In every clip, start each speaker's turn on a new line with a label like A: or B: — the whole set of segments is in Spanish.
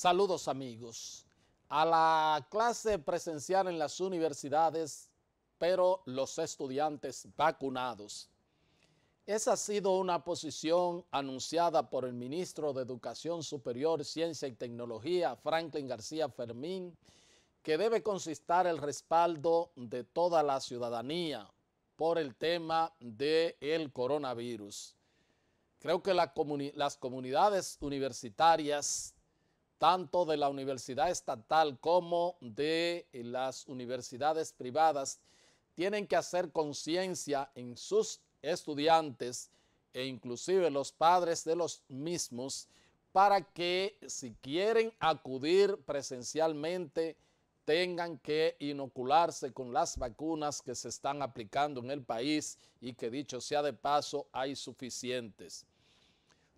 A: Saludos amigos. A la clase presencial en las universidades, pero los estudiantes vacunados. Esa ha sido una posición anunciada por el ministro de Educación Superior, Ciencia y Tecnología, Franklin García Fermín, que debe consistar el respaldo de toda la ciudadanía por el tema del coronavirus. Creo que las comunidades universitarias tanto de la universidad estatal como de las universidades privadas, tienen que hacer conciencia en sus estudiantes e inclusive los padres de los mismos para que si quieren acudir presencialmente tengan que inocularse con las vacunas que se están aplicando en el país y que dicho sea de paso hay suficientes.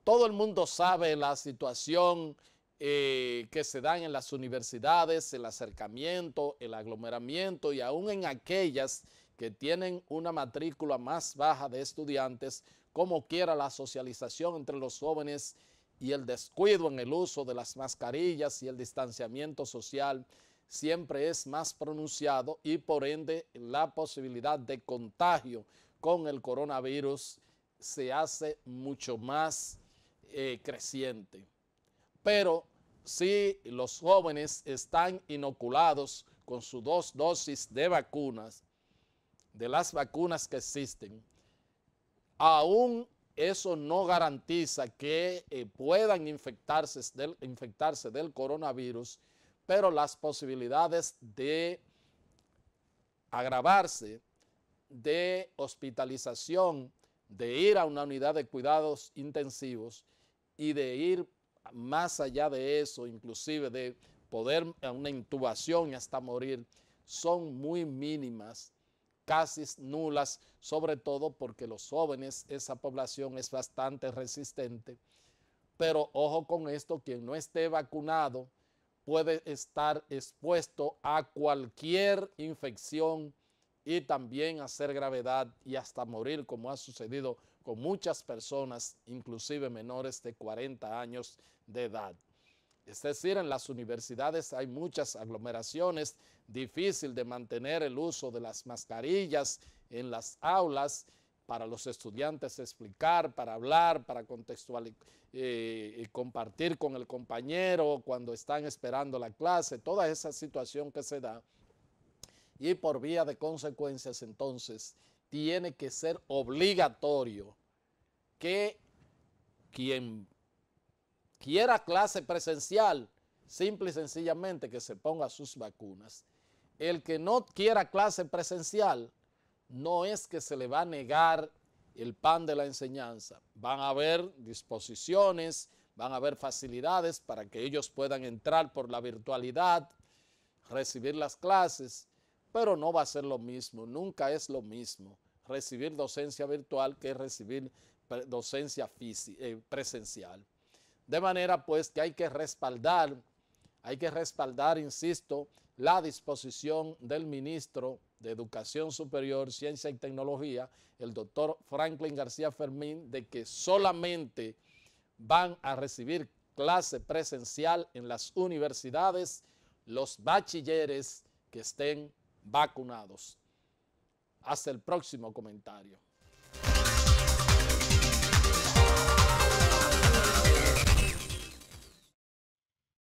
A: Todo el mundo sabe la situación eh, que se dan en las universidades, el acercamiento, el aglomeramiento y aún en aquellas que tienen una matrícula más baja de estudiantes, como quiera la socialización entre los jóvenes y el descuido en el uso de las mascarillas y el distanciamiento social siempre es más pronunciado y por ende la posibilidad de contagio con el coronavirus se hace mucho más eh, creciente pero si los jóvenes están inoculados con sus dos dosis de vacunas, de las vacunas que existen, aún eso no garantiza que eh, puedan infectarse del, infectarse del coronavirus, pero las posibilidades de agravarse, de hospitalización, de ir a una unidad de cuidados intensivos y de ir más allá de eso, inclusive de poder a una intubación hasta morir, son muy mínimas, casi nulas, sobre todo porque los jóvenes, esa población es bastante resistente. Pero ojo con esto, quien no esté vacunado puede estar expuesto a cualquier infección y también hacer gravedad y hasta morir, como ha sucedido con muchas personas, inclusive menores de 40 años de edad. Es decir, en las universidades hay muchas aglomeraciones, difícil de mantener el uso de las mascarillas en las aulas para los estudiantes explicar, para hablar, para contextualizar, eh, compartir con el compañero cuando están esperando la clase, toda esa situación que se da y por vía de consecuencias entonces tiene que ser obligatorio que quien quiera clase presencial, simple y sencillamente que se ponga sus vacunas. El que no quiera clase presencial, no es que se le va a negar el pan de la enseñanza. Van a haber disposiciones, van a haber facilidades para que ellos puedan entrar por la virtualidad, recibir las clases, pero no va a ser lo mismo, nunca es lo mismo recibir docencia virtual que recibir docencia eh, presencial. De manera pues que hay que respaldar, hay que respaldar, insisto, la disposición del ministro de Educación Superior, Ciencia y Tecnología, el doctor Franklin García Fermín, de que solamente van a recibir clase presencial en las universidades los bachilleres que estén vacunados. Hasta el próximo comentario.